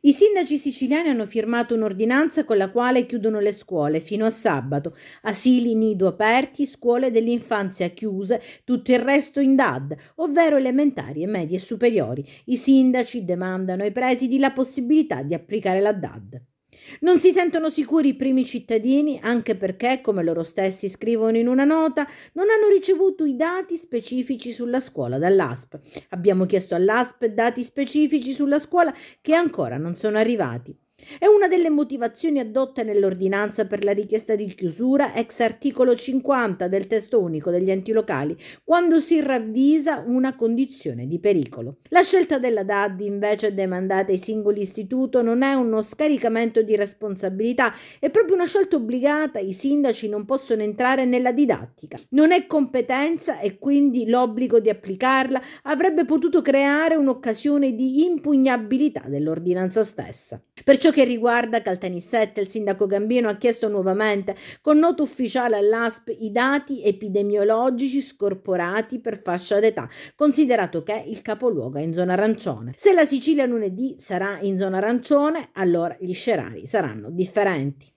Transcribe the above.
I sindaci siciliani hanno firmato un'ordinanza con la quale chiudono le scuole fino a sabato, asili nido aperti, scuole dell'infanzia chiuse, tutto il resto in DAD, ovvero elementari e medie e superiori. I sindaci demandano ai presidi la possibilità di applicare la DAD. Non si sentono sicuri i primi cittadini anche perché, come loro stessi scrivono in una nota, non hanno ricevuto i dati specifici sulla scuola dall'ASP. Abbiamo chiesto all'ASP dati specifici sulla scuola che ancora non sono arrivati. È una delle motivazioni adotte nell'ordinanza per la richiesta di chiusura ex articolo 50 del testo unico degli enti locali, quando si ravvisa una condizione di pericolo. La scelta della DAD invece demandata ai singoli istituti non è uno scaricamento di responsabilità, è proprio una scelta obbligata, i sindaci non possono entrare nella didattica. Non è competenza e quindi l'obbligo di applicarla avrebbe potuto creare un'occasione di impugnabilità dell'ordinanza stessa. Perciò ciò che riguarda Caltanissette, il sindaco Gambino ha chiesto nuovamente con nota ufficiale all'ASP i dati epidemiologici scorporati per fascia d'età, considerato che il capoluogo è in zona arancione. Se la Sicilia lunedì sarà in zona arancione, allora gli scenari saranno differenti.